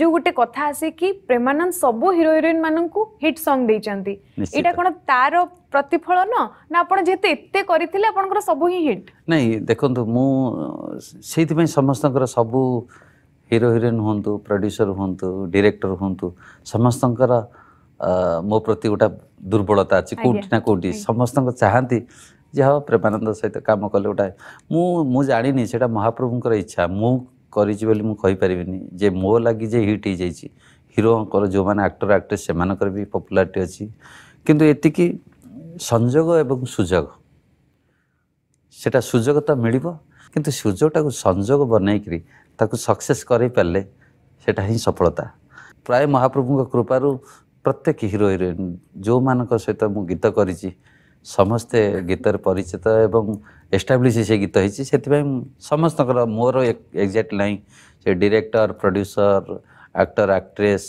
जो गोटे कथा आसिक प्रेमानंद सब हिरो हिरोइन मानक हिट सङ्ग ଦେଇଛନ୍ତି ଏଇଟା କ'ଣ ତାର ପ୍ରତିଫଳନ ନା ଆପଣ ଯେହେତୁ ଏତେ କରିଥିଲେ ଆପଣଙ୍କର ସବୁ ହିଁ ହିଟ୍ ନାଇଁ ଦେଖନ୍ତୁ ମୁଁ ସେଇଥିପାଇଁ ସମସ୍ତଙ୍କର ସବୁ ହିରୋ ହିରୋଇନ୍ ହୁଅନ୍ତୁ ପ୍ରଡ୍ୟୁସର ହୁଅନ୍ତୁ ଡିରେକ୍ଟର ହୁଅନ୍ତୁ ସମସ୍ତଙ୍କର ମୋ ପ୍ରତି ଗୋଟେ ଦୁର୍ବଳତା ଅଛି କେଉଁଠି ନା କେଉଁଠି ସମସ୍ତଙ୍କ ଚାହାନ୍ତି ଯେ ହଁ ପ୍ରେମାନନ୍ଦ ସହିତ କାମ କଲେ ଗୋଟେ ମୁଁ ମୁଁ ଜାଣିନି ସେଇଟା ମହାପ୍ରଭୁଙ୍କର ଇଚ୍ଛା ମୁଁ କରିଛି ବୋଲି ମୁଁ କହିପାରିବିନି ଯେ ମୋ ଲାଗି ଯେ ହିଟ୍ ହେଇଯାଇଛି ହିରୋଙ୍କର ଯେଉଁମାନେ ଆକ୍ଟର ଆକ୍ଟ୍ରେସ୍ ସେମାନଙ୍କର ବି ପପୁଲାରିଟି ଅଛି କିନ୍ତୁ ଏତିକି ସଂଯୋଗ ଏବଂ ସୁଯୋଗ ସେଟା ସୁଯୋଗ ତ ମିଳିବ କିନ୍ତୁ ସୁଯୋଗଟାକୁ ସଂଯୋଗ ବନେଇକିରି ତାକୁ ସକ୍ସେସ୍ କରାଇପାରିଲେ ସେଇଟା ହିଁ ସଫଳତା ପ୍ରାୟ ମହାପ୍ରଭୁଙ୍କ କୃପାରୁ ପ୍ରତ୍ୟେକ ହିରୋ ହିରୋଇନ୍ ଯେଉଁମାନଙ୍କ ସହିତ ମୁଁ ଗୀତ କରିଛି ସମସ୍ତେ ଗୀତରେ ପରିଚିତ ଏବଂ ଏଷ୍ଟାବ୍ଲିଶ୍ ସେ ଗୀତ ହେଇଛି ସେଥିପାଇଁ ସମସ୍ତଙ୍କର ମୋର ଏକ୍ଜାକ୍ଟ ନାହିଁ ସେ ଡିରେକ୍ଟର ପ୍ରଡ୍ୟୁସର ଆକ୍ଟର ଆକ୍ଟ୍ରେସ୍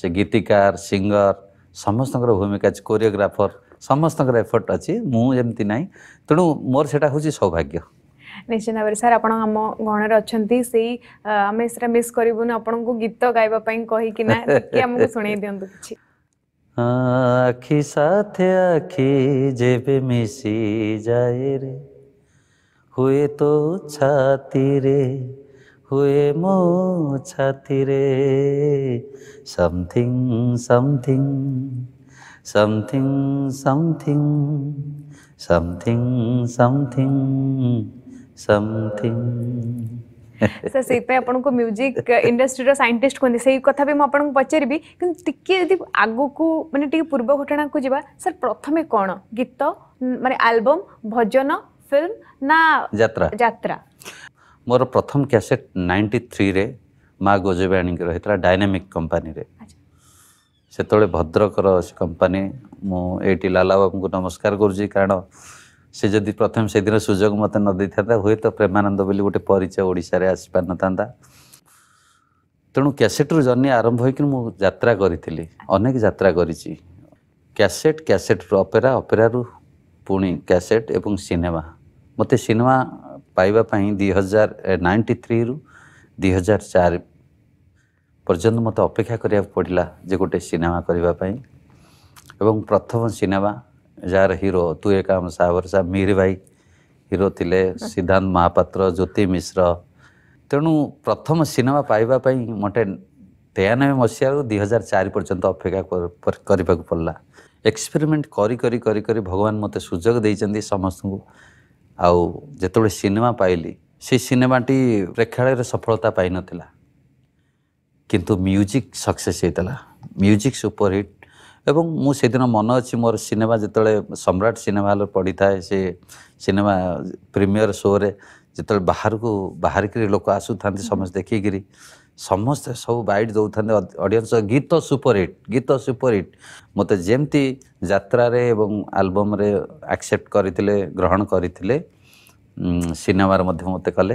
ସେ ଗୀତିକାର ସିଙ୍ଗର ସମସ୍ତଙ୍କର ଭୂମିକା ଅଛି କୋରିଓଗ୍ରାଫର ସମସ୍ତଙ୍କର ଏଫର୍ଟ ଅଛି ମୁଁ ଯେମିତି ନାହିଁ ତେଣୁ ମୋର ସେଇଟା ହେଉଛି ସୌଭାଗ୍ୟ ନିଶ୍ଚିତ ଭାବରେ ସାର୍ ଆପଣ ଆମ ଗଣରେ ଅଛନ୍ତି ସେଇ ଆମେ ସେଟା ମିସ୍ କରିବୁନି ଆପଣଙ୍କୁ ଗୀତ ଗାଇବା ପାଇଁ କହିକିନା ଟିକେ ଆମକୁ ଶୁଣେଇ ଦିଅନ୍ତୁ କିଛି આખી સાથે આખી જેબે મિસી જાય રે હુએ તો છાતી રે હુએ મો છાતી રે something something something something something something something sir ସେଇପାଇଁ ଆପଣଙ୍କୁ ମ୍ୟୁଜିକ୍ ଇଣ୍ଡଷ୍ଟ୍ରିର ସାଇଣ୍ଟିଷ୍ଟ କୁହନ୍ତି ସେଇ କଥା ବି ମୁଁ ଆପଣଙ୍କୁ ପଚାରିବି କିନ୍ତୁ ଟିକେ ଯଦି ଆଗକୁ ମାନେ ଟିକେ ପୂର୍ବ ଘଟଣାକୁ ଯିବା ସାର୍ ପ୍ରଥମେ କ'ଣ ଗୀତ ମାନେ ଆଲବମ୍ ଭଜନ ଫିଲ୍ମ ନା ଯାତ୍ରା ଯାତ୍ରା ମୋର ପ୍ରଥମ କ୍ୟାସେଟ୍ ନାଇଣ୍ଟି ଥ୍ରୀରେ ମା ଗୋଜବାଣୀଙ୍କର ହେଇଥିଲା ଡାଇନାମିକ୍ କମ୍ପାନୀରେ ସେତେବେଳେ ଭଦ୍ରକର ସେ କମ୍ପାନୀ ମୁଁ ଏଇଠି ଲାଲା ବାବୁଙ୍କୁ ନମସ୍କାର କରୁଛି କାରଣ ସେ ଯଦି ପ୍ରଥମେ ସେଦିନ ସୁଯୋଗ ମୋତେ ନ ଦେଇଥାନ୍ତା ହୁଏତ ପ୍ରେମାନନ୍ଦ ବୋଲି ଗୋଟେ ପରିଚୟ ଓଡ଼ିଶାରେ ଆସିପାରିନଥାନ୍ତା ତେଣୁ କ୍ୟାସେଟ୍ରୁ ଜର୍ଣ୍ଣି ଆରମ୍ଭ ହୋଇକିରି ମୁଁ ଯାତ୍ରା କରିଥିଲି ଅନେକ ଯାତ୍ରା କରିଛି କ୍ୟାସେଟ୍ କ୍ୟାସେଟ୍ରୁ ଅପେରା ଅପେରାରୁ ପୁଣି କ୍ୟାସେଟ୍ ଏବଂ ସିନେମା ମୋତେ ସିନେମା ପାଇବା ପାଇଁ ଦୁଇ ହଜାର ନାଇଣ୍ଟି ଥ୍ରୀରୁ ଦୁଇ ହଜାର ଚାରି ପର୍ଯ୍ୟନ୍ତ ମୋତେ ଅପେକ୍ଷା କରିବାକୁ ପଡ଼ିଲା ଯେ ଗୋଟେ ସିନେମା କରିବା ପାଇଁ ଏବଂ ପ୍ରଥମ ସିନେମା ଯାହାର ହିରୋ ତୁ ଏକା ଆମ ସାହବର ମିହିର ଭାଇ ହିରୋ ଥିଲେ ସିଦ୍ଧାନ୍ତ ମହାପାତ୍ର ଜ୍ୟୋତି ମିଶ୍ର ତେଣୁ ପ୍ରଥମ ସିନେମା ପାଇବା ପାଇଁ ମୋତେ ତେୟାନବେ ମସିହାରୁ ଦୁଇ ହଜାର ଚାରି ପର୍ଯ୍ୟନ୍ତ ଅପେକ୍ଷା କରିବାକୁ ପଡ଼ିଲା ଏକ୍ସପେରିମେଣ୍ଟ କରି କରି କରି କରି ଭଗବାନ ମୋତେ ସୁଯୋଗ ଦେଇଛନ୍ତି ସମସ୍ତଙ୍କୁ ଆଉ ଯେତେବେଳେ ସିନେମା ପାଇଲି ସେଇ ସିନେମାଟି ପ୍ରେକ୍ଷାଳୟରେ ସଫଳତା ପାଇନଥିଲା କିନ୍ତୁ ମ୍ୟୁଜିକ୍ ସକ୍ସେସ୍ ହେଇଥିଲା ମ୍ୟୁଜିକ୍ ସୁପରହିଟ୍ ଏବଂ ମୁଁ ସେଦିନ ମନେ ଅଛି ମୋର ସିନେମା ଯେତେବେଳେ ସମ୍ରାଟ ସିନେମା ହଲ୍ ପଡ଼ିଥାଏ ସେ ସିନେମା ପ୍ରିମିୟର ଶୋରେ ଯେତେବେଳେ ବାହାରକୁ ବାହାରିକିରି ଲୋକ ଆସୁଥାନ୍ତି ସମସ୍ତେ ଦେଖିକିରି ସମସ୍ତେ ସବୁ ବାଇଟ୍ ଦେଉଥାନ୍ତି ଅଡ଼ିଏନ୍ସ ଗୀତ ସୁପର ହିଟ୍ ଗୀତ ସୁପର ହିଟ୍ ମୋତେ ଯେମିତି ଯାତ୍ରାରେ ଏବଂ ଆଲବମ୍ରେ ଆକ୍ସେପ୍ଟ କରିଥିଲେ ଗ୍ରହଣ କରିଥିଲେ ସିନେମାରେ ମଧ୍ୟ ମୋତେ କଲେ